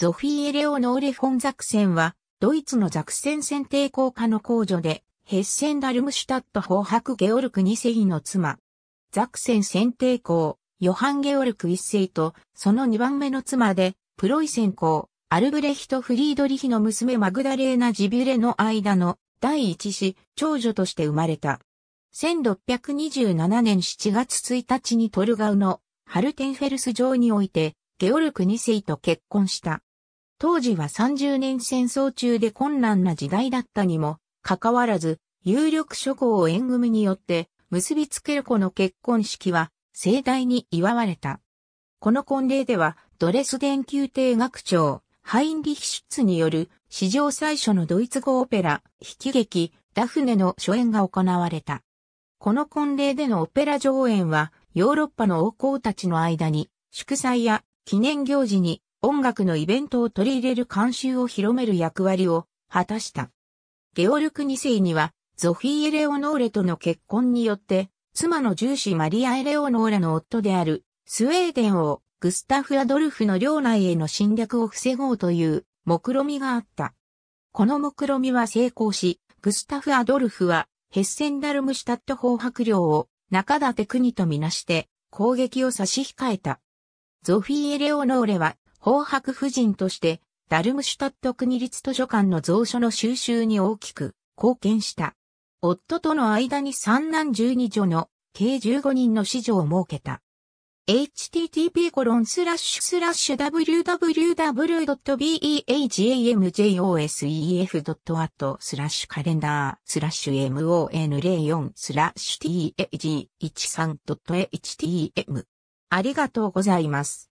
ゾフィー・エレオノーレ・フォンザクセンは、ドイツのザクセン選定効科の控女で、ヘッセン・ダルムシュタット法白ゲオルク2世の妻。ザクセン選定公、ヨハン・ゲオルク1世と、その2番目の妻で、プロイセン公、アルブレヒト・フリードリヒの娘マグダレーナ・ジビュレの間の第一子、長女として生まれた。1627年7月1日にトルガウのハルテンフェルス城において、ゲオルク2世と結婚した。当時は30年戦争中で困難な時代だったにも、かかわらず、有力諸侯を縁組によって、結びつける子の結婚式は、盛大に祝われた。この婚礼では、ドレスデン宮廷学長、ハインリヒシュツによる史上最初のドイツ語オペラ、悲喜劇、ダフネの初演が行われた。この婚礼でのオペラ上演は、ヨーロッパの王侯たちの間に、祝祭や記念行事に音楽のイベントを取り入れる慣習を広める役割を果たした。ゲオルク2世には、ゾフィー・エレオノーレとの結婚によって、妻の重視マリア・エレオノーラの夫である、スウェーデン王、グスタフ・アドルフの領内への侵略を防ごうという、目論みがあった。この目論みは成功し、グスタフ・アドルフは、ヘッセンダルムシュタット砲白領を中立国とみなして攻撃を差し控えた。ゾフィー・エレオノーレは紅白夫人として、ダルムシュタット国立図書館の蔵書の収集に大きく貢献した。夫との間に三男十二女の計15人の子女を設けた。http コロンスラッシュスラッシュ www.behamjosef.at スラッシュカレンダースラッシュ mon04 スラッシュ tag13.htm ありがとうございます。